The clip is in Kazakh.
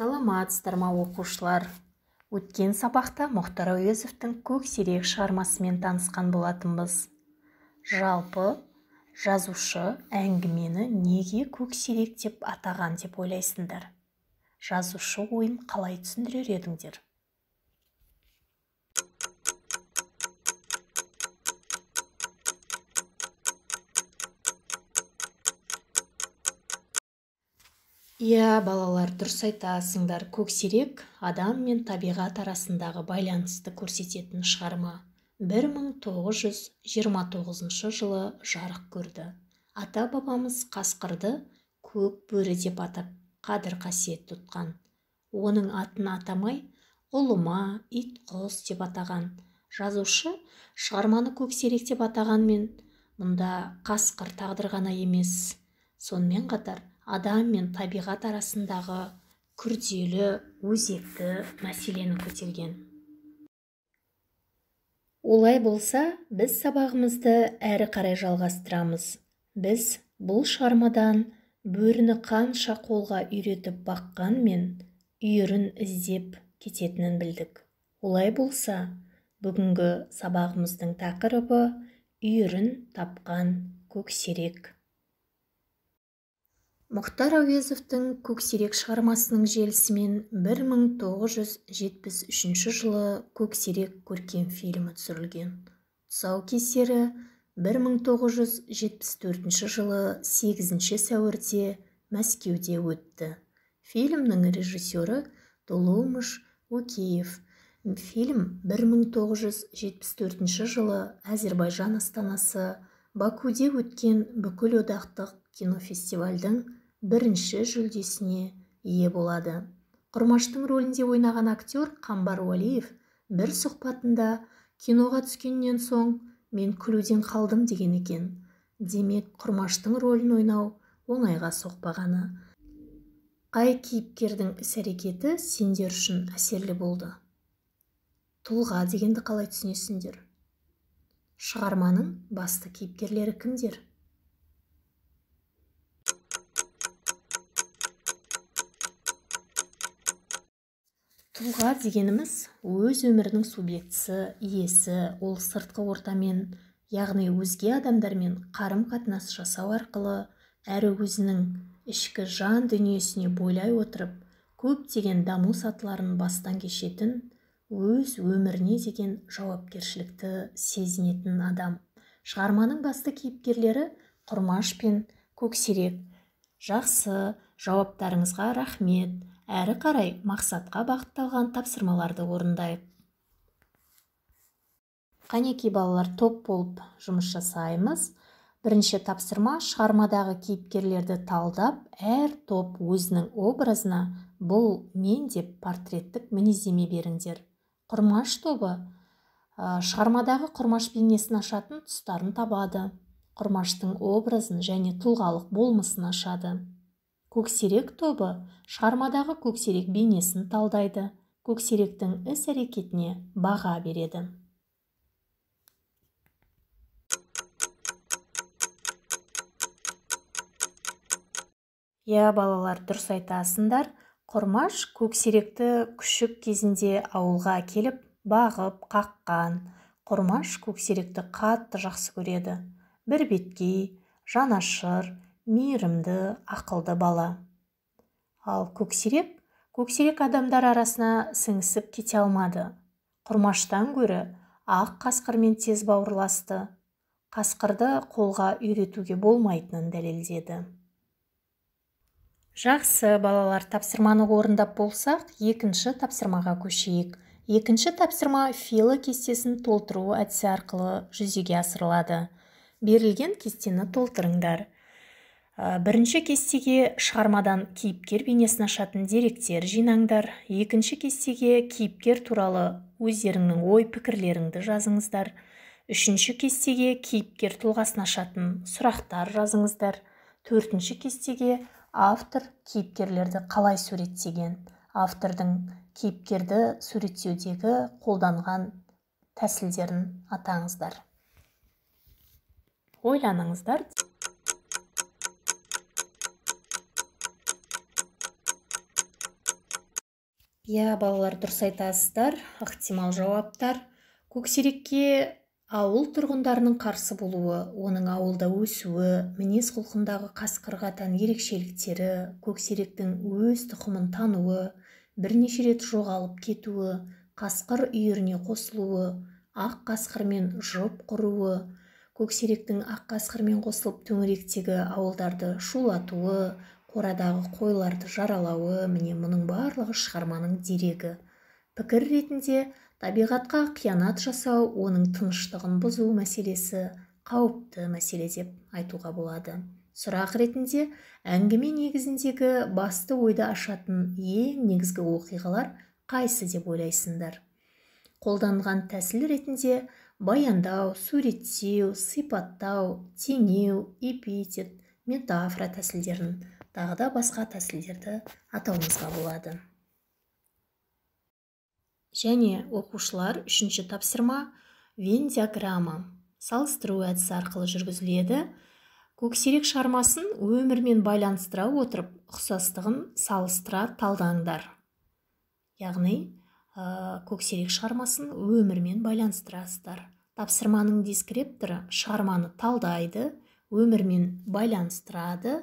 саламатсыздар ма оқушылар өткен сабақта мұхтар әуезовтің көксерек шығармасымен танысқан болатынбыз жалпы жазушы әңгімені неге көксерек деп атаған деп ойлайсыңдар жазушы ойын қалай түсіндірер едіңдер иә балалар дұрыс айтасыңдар көксерек адам мен табиғат арасындағы байланысты көрсететін шығарма 1929 жылы жарық көрді ата бабамыз қасқырды көк бөрі деп атап қадір қасиет тұтқан оның атын атамай ұлыма ит құс деп атаған жазушы шығарманы көксерек деп атағанмен мұнда қасқыр тағдыр ғана емес сонымен қатар адам мен табиғат арасындағы күрделі өзекті мәселені көтерген олай болса біз сабағымызды әрі қарай жалғастырамыз біз бұл шығармадан бөріні қанша қолға үйретіп баққан мен үйірін іздеп кететінін білдік олай болса бүгінгі сабағымыздың тақырыбы үйірін тапқан көксерек мұхтар әуезовтің көксерек шығармасының желісімен 1973 жылы көксерек көркем фильмі түсірілген тұсаукесері бір мың жылы сегізінші сәуірде мәскеуде өтті фильмнің режиссері толомыш океев фильм 1974 жылы әзербайжан астанасы бакуде өткен бүкілодақтық кинофестивальдің бірінші жүлдесіне ие болады құрмаштың рөлінде ойнаған актер қамбар уәлиев бір сұхбатында киноға түскеннен соң мен күлуден қалдым деген екен демек құрмаштың рөлін ойнау оңайға соқпағаны қай кейіпкердің іс-әрекеті сендер үшін әсерлі болды тұлға дегенді қалай түсінесіңдер шығарманың басты кейіпкерлері кімдер тұлға дегеніміз өз өмірінің субъектісі иесі ол сыртқы ортамен яғни өзге адамдармен қарым қатынас жасау арқылы әрі өзінің ішкі жан дүниесіне бойлай отырып көптеген даму сатыларын бастан кешетін өз өміріне деген жауапкершілікті сезінетін адам шығарманың басты кейіпкерлері құрмаш пен көксерек жақсы жауаптарыңызға рахмет әрі қарай мақсатқа бағытталған тапсырмаларды орындайық Қанекей балалар топ болып жұмыс жасаймыз бірінші тапсырма шығармадағы кейіпкерлерді талдап әр топ өзінің образына бұл мен деп портреттік мінездеме беріңдер құрмаш тобы шығармадағы құрмаш бейнесін ашатын тұстарын табады құрмаштың образын және тұлғалық болмысын ашады көксерек тобы шармадағы көксерек бейнесін талдайды көксеректің іс-әрекетіне баға береді иә балалар дұрыс айтасыңдар құрмаш көксеректі күшік кезінде ауылға келіп бағып қаққан құрмаш көксеректі қатты жақсы көреді Бір беткей, жанашыр мейірімді ақылды бала ал көксерек көксерек адамдар арасына сіңісіп кете алмады құрмаштан гөрі ақ қасқырмен тез бауырласты қасқырды қолға үйретуге болмайтынын дәлелдеді жақсы балалар тапсырманы орындап болсақ екінші тапсырмаға көшейік екінші тапсырма фило кестесін толтыру әдісі арқылы жүзеге асырылады берілген кестені толтырыңдар Э, бірінші кестеге шығармадан кейіпкер бейнесін ашатын деректер жинаңдар екінші кестеге кейіпкер туралы өздеріңнің ой пікірлеріңді жазыңыздар үшінші кестеге кейіпкер тұлғасын ашатын сұрақтар жазыңыздар төртінші кестеге автор кейіпкерлерді қалай суреттеген автордың кейіпкерді суреттеудегі қолданған тәсілдерін атаңыздар ойланыңыздар иә балалар дұрыс айтасыздар ықтимал жауаптар көксерекке ауыл тұрғындарының қарсы болуы оның ауылда өсуі мінез құлқындағы қасқырға тән ерекшеліктері көксеректің өз тұқымын тануы бірнеше рет жоғалып кетуі қасқыр үйіріне қосылуы ақ қасқырмен жұп құруы көксеректің ақ қасқырмен қосылып төңіректегі ауылдарды шулатуы қорадағы қойларды жаралауы міне мұның барлығы шығарманың дерегі пікір ретінде табиғатқа қиянат жасау оның тыныштығын бұзу мәселесі қауіпті мәселе деп айтуға болады сұрақ ретінде әңгіме негізіндегі басты ойды ашатын ең негізгі оқиғалар қайсы деп ойлайсыңдар қолданған тәсіл ретінде баяндау суреттеу сипаттау теңеу эпитет метафора тәсілдерін тағы да басқа тәсілдерді атауымызға болады және оқушылар үшінші тапсырма вен диаграмма салыстыру әдісі арқылы жүргізіледі көксерек шығармасын өмірмен байланыстыра отырып ұқсастығын салыстыра талдаңдар яғни көксерек шығармасын өмірмен байланыстырасыздар тапсырманың дискрипторы шығарманы талдайды өмірмен байланыстырады